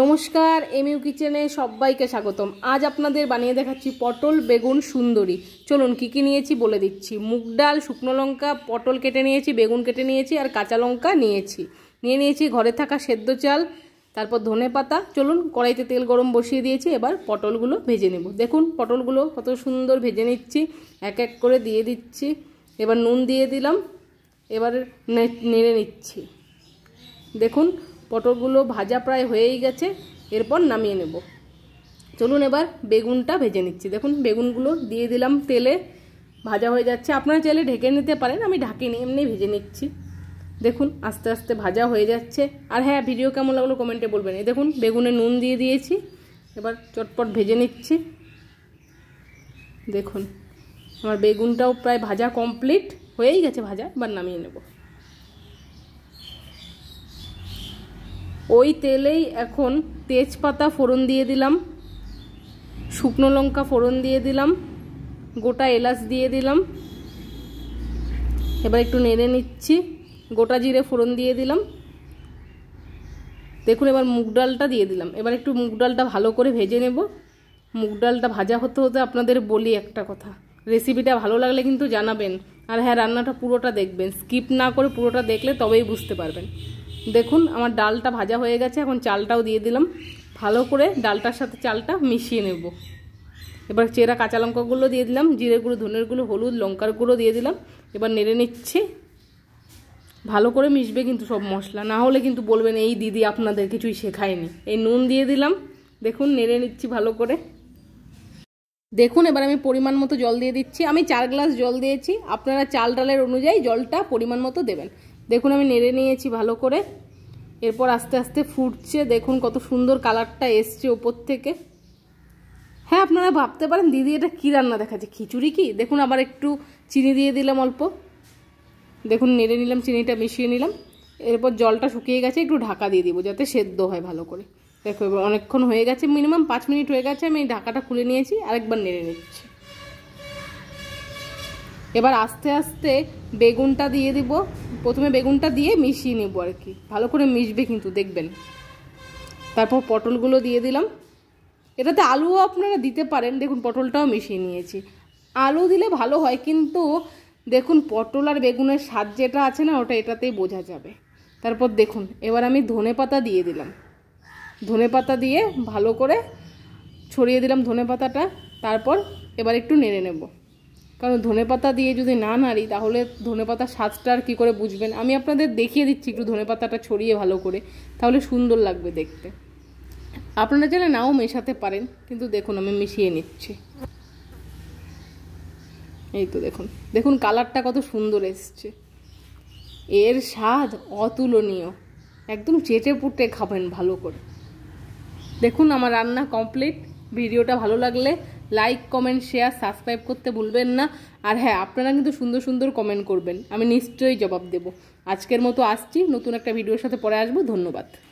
নমস্কার এমইউ কিচেনে সবাইকে স্বাগতম আজ আপনাদের বানিয়ে দেখাচ্ছি পটল বেগুন সুন্দরী চলুন কী কী নিয়েছি বলে দিচ্ছি মুগ ডাল শুকনো লঙ্কা পটল কেটে নিয়েছি বেগুন কেটে নিয়েছি আর কাঁচা লঙ্কা নিয়েছি নিয়ে নিয়েছি ঘরে থাকা সেদ্ধ চাল তারপর ধনে পাতা চলুন কড়াইতে তেল গরম বসিয়ে দিয়েছি এবার পটলগুলো ভেজে নেব দেখুন পটলগুলো কত সুন্দর ভেজে নিচ্ছি এক এক করে দিয়ে দিচ্ছি এবার নুন দিয়ে দিলাম এবার নেড়ে নিচ্ছি দেখুন পটলগুলো ভাজা প্রায় হয়েই গেছে এরপর নামিয়ে নেব চলুন এবার বেগুনটা ভেজে নিচ্ছি দেখুন বেগুনগুলো দিয়ে দিলাম তেলে ভাজা হয়ে যাচ্ছে আপনারা চাইলে ঢেকে নিতে পারেন আমি ঢাকিনি এমনি ভেজে নিচ্ছি দেখুন আস্তে আস্তে ভাজা হয়ে যাচ্ছে আর হ্যাঁ ভিডিও কেমন লাগলো কমেন্টে বলবেন এই দেখুন বেগুনে নুন দিয়ে দিয়েছি এবার চটপট ভেজে নিচ্ছি দেখুন আমার বেগুনটাও প্রায় ভাজা কমপ্লিট হয়েই গেছে ভাজা এবার নামিয়ে নেব ওই তেলেই এখন তেজপাতা ফোড়ন দিয়ে দিলাম শুকনো লঙ্কা ফোড়ন দিয়ে দিলাম গোটা এলাচ দিয়ে দিলাম এবার একটু নেড়ে নিচ্ছি গোটা জিরে ফোড়ন দিয়ে দিলাম দেখুন এবার মুগ ডালটা দিয়ে দিলাম এবার একটু মুগ ডালটা ভালো করে ভেজে নেব মুগ ডালটা ভাজা হতে হতে আপনাদের বলি একটা কথা রেসিপিটা ভালো লাগলে কিন্তু জানাবেন আর হ্যাঁ রান্নাটা পুরোটা দেখবেন স্কিপ না করে পুরোটা দেখলে তবেই বুঝতে পারবেন দেখুন আমার ডালটা ভাজা হয়ে গেছে এখন চালটাও দিয়ে দিলাম ভালো করে ডালটার সাথে চালটা মিশিয়ে নেব এবার চেরা কাঁচা লঙ্কাগুলো দিয়ে দিলাম জিরে গুঁড়ো ধনের গুঁড়ো হলুদ লঙ্কার গুঁড়ো দিয়ে দিলাম এবার নেড়ে নিচ্ছি ভালো করে মিশবে কিন্তু সব মশলা না হলে কিন্তু বলবেন এই দিদি আপনাদের কিছুই শেখায়নি এই নুন দিয়ে দিলাম দেখুন নেড়ে নিচ্ছি ভালো করে দেখুন এবার আমি পরিমাণ মতো জল দিয়ে দিচ্ছি আমি চার গ্লাস জল দিয়েছি আপনারা চাল ডালের অনুযায়ী জলটা পরিমাণ মতো দেবেন দেখুন আমি নেড়ে নিয়েছি ভালো করে এরপর আস্তে আস্তে ফুটছে দেখুন কত সুন্দর কালারটা এসছে ওপর থেকে হ্যাঁ আপনারা ভাবতে পারেন দিদি এটা কী রান্না দেখাচ্ছে খিচুড়ি কি দেখুন আবার একটু চিনি দিয়ে দিলাম অল্প দেখুন নেড়ে নিলাম চিনিটা মিশিয়ে নিলাম এরপর জলটা শুকিয়ে গেছে একটু ঢাকা দিয়ে দিব যাতে সেদ্ধ হয় ভালো করে দেখো এবার অনেকক্ষণ হয়ে গেছে মিনিমাম পাঁচ মিনিট হয়ে গেছে আমি এই ঢাকাটা খুলে নিয়েছি আরেকবার নেড়ে নিচ্ছি এবার আস্তে আস্তে বেগুনটা দিয়ে দিব প্রথমে বেগুনটা দিয়ে মিশিয়ে নেব আর কি ভালো করে মিশবে কিন্তু দেখবেন তারপর পটলগুলো দিয়ে দিলাম এটাতে আলুও আপনারা দিতে পারেন দেখুন পটলটাও মিশিয়ে নিয়েছি আলু দিলে ভালো হয় কিন্তু দেখুন পটল আর বেগুনের স্বাদ যেটা আছে না ওটা এটাতেই বোঝা যাবে তারপর দেখুন এবার আমি ধনে পাতা দিয়ে দিলাম ধনে পাতা দিয়ে ভালো করে ছড়িয়ে দিলাম ধনে পাতাটা তারপর এবার একটু নেড়ে নেবো কারণ ধনে পাতা দিয়ে যদি না নাড়ি তাহলে ধনে পাতার স্বাদটা আর কী করে বুঝবেন আমি আপনাদের দেখিয়ে দিচ্ছি একটু ধনে পাতাটা ছড়িয়ে ভালো করে তাহলে সুন্দর লাগবে দেখতে আপনারা চাইলে নাও মেশাতে পারেন কিন্তু দেখুন আমি মিশিয়ে নিচ্ছি এই তো দেখুন দেখুন কালারটা কত সুন্দর এসছে এর স্বাদ অতুলনীয় একদম চেটে পুটে খাবেন ভালো করে দেখুন আমার রান্না কমপ্লিট ভিডিওটা ভালো লাগলে লাইক কমেন্ট শেয়ার সাবস্ক্রাইব করতে ভুলবেন না আর হ্যাঁ আপনারা কিন্তু সুন্দর সুন্দর কমেন্ট করবেন আমি নিশ্চয়ই জবাব দেব আজকের মতো আসছি নতুন একটা ভিডিওর সাথে পরে আসবো ধন্যবাদ